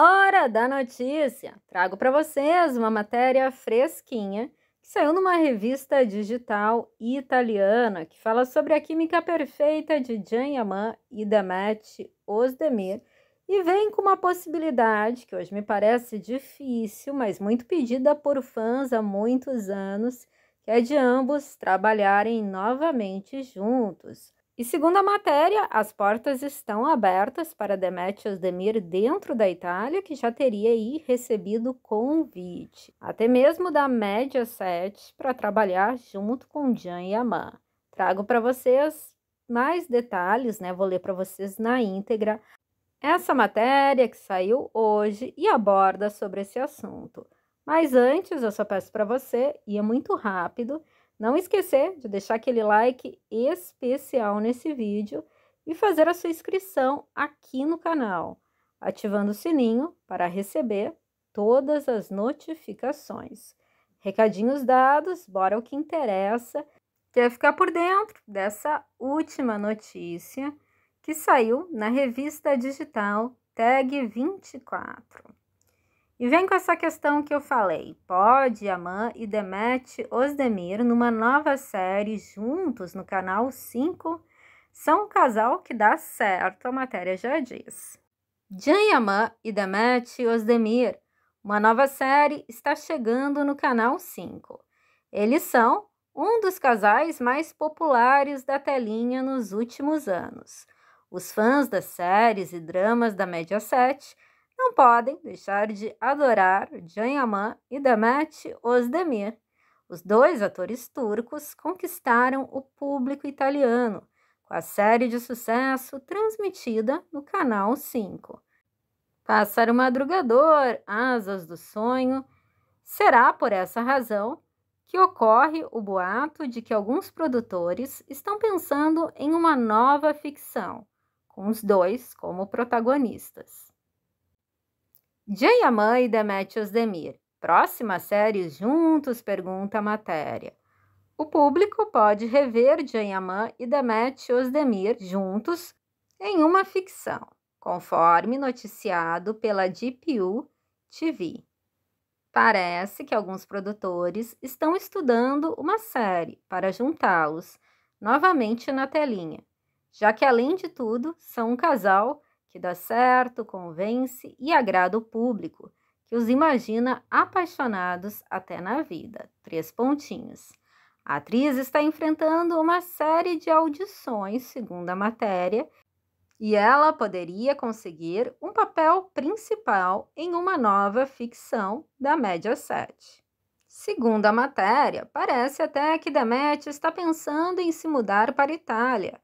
Hora da notícia! Trago para vocês uma matéria fresquinha que saiu numa revista digital italiana que fala sobre a química perfeita de Jean Yaman e Demet Osdemir e vem com uma possibilidade que hoje me parece difícil, mas muito pedida por fãs há muitos anos, que é de ambos trabalharem novamente juntos. E segundo a matéria, as portas estão abertas para Demet Demir dentro da Itália, que já teria aí recebido convite, até mesmo da Mediaset, para trabalhar junto com Jan e Aman. Trago para vocês mais detalhes, né? Vou ler para vocês na íntegra essa matéria que saiu hoje e aborda sobre esse assunto. Mas antes, eu só peço para você, e é muito rápido, não esquecer de deixar aquele like especial nesse vídeo e fazer a sua inscrição aqui no canal, ativando o sininho para receber todas as notificações. Recadinhos dados, bora o que interessa, quer ficar por dentro dessa última notícia que saiu na revista digital Tag 24. E vem com essa questão que eu falei. pode Amã e Demet Osdemir numa nova série juntos no canal 5. São um casal que dá certo, a matéria já diz. Jan Amã e Demet Osdemir. Uma nova série está chegando no canal 5. Eles são um dos casais mais populares da telinha nos últimos anos. Os fãs das séries e dramas da Média 7 não podem deixar de adorar Yaman e Demet Özdemir. Os dois atores turcos conquistaram o público italiano com a série de sucesso transmitida no canal 5. Pássaro Madrugador, Asas do Sonho, será por essa razão que ocorre o boato de que alguns produtores estão pensando em uma nova ficção, com os dois como protagonistas. Jayamã e Demetrios Demir. Próxima série Juntos Pergunta a Matéria. O público pode rever Jayamã e Demetrios Demir juntos em uma ficção, conforme noticiado pela DPU TV. Parece que alguns produtores estão estudando uma série para juntá-los novamente na telinha, já que, além de tudo, são um casal que dá certo, convence e agrada o público, que os imagina apaixonados até na vida. Três pontinhos. A atriz está enfrentando uma série de audições, segundo a matéria, e ela poderia conseguir um papel principal em uma nova ficção da 7. Segundo a matéria, parece até que Demet está pensando em se mudar para a Itália,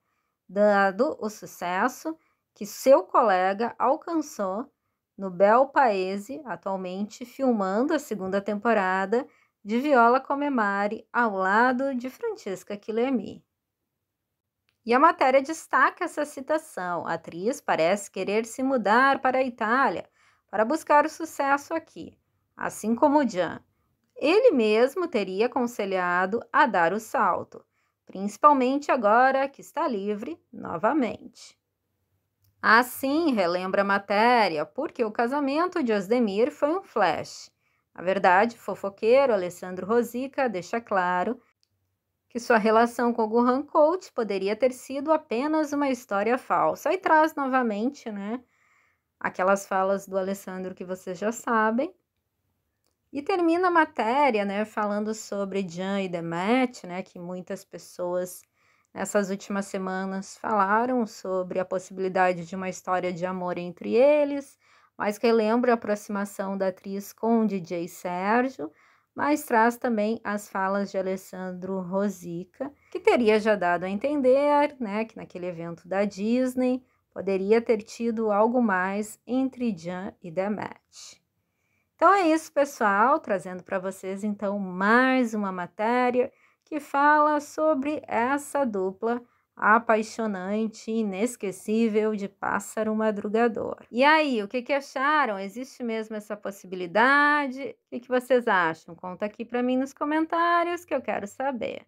dado o sucesso que seu colega alcançou no Bel Paese, atualmente filmando a segunda temporada de Viola Comemari ao lado de Francesca Quilemi. E a matéria destaca essa citação. A atriz parece querer se mudar para a Itália para buscar o sucesso aqui, assim como Jan. Ele mesmo teria aconselhado a dar o salto, principalmente agora que está livre novamente. Assim, relembra a matéria, porque o casamento de Osdemir foi um flash. A verdade, fofoqueiro Alessandro Rosica deixa claro que sua relação com Gohan Coach poderia ter sido apenas uma história falsa. E traz novamente, né, aquelas falas do Alessandro que vocês já sabem. E termina a matéria, né, falando sobre Jan e Demet, né, que muitas pessoas nessas últimas semanas falaram sobre a possibilidade de uma história de amor entre eles, mas relembra a aproximação da atriz com o DJ Sérgio, mas traz também as falas de Alessandro Rosica, que teria já dado a entender né, que naquele evento da Disney poderia ter tido algo mais entre Jan e Demet. Então é isso, pessoal, trazendo para vocês então mais uma matéria que fala sobre essa dupla apaixonante, inesquecível de Pássaro Madrugador. E aí, o que, que acharam? Existe mesmo essa possibilidade? O que, que vocês acham? Conta aqui para mim nos comentários que eu quero saber.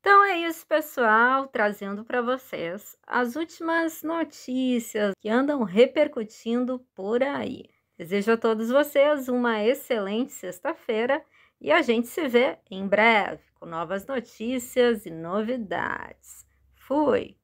Então é isso, pessoal, trazendo para vocês as últimas notícias que andam repercutindo por aí. Desejo a todos vocês uma excelente sexta-feira e a gente se vê em breve com novas notícias e novidades. Fui!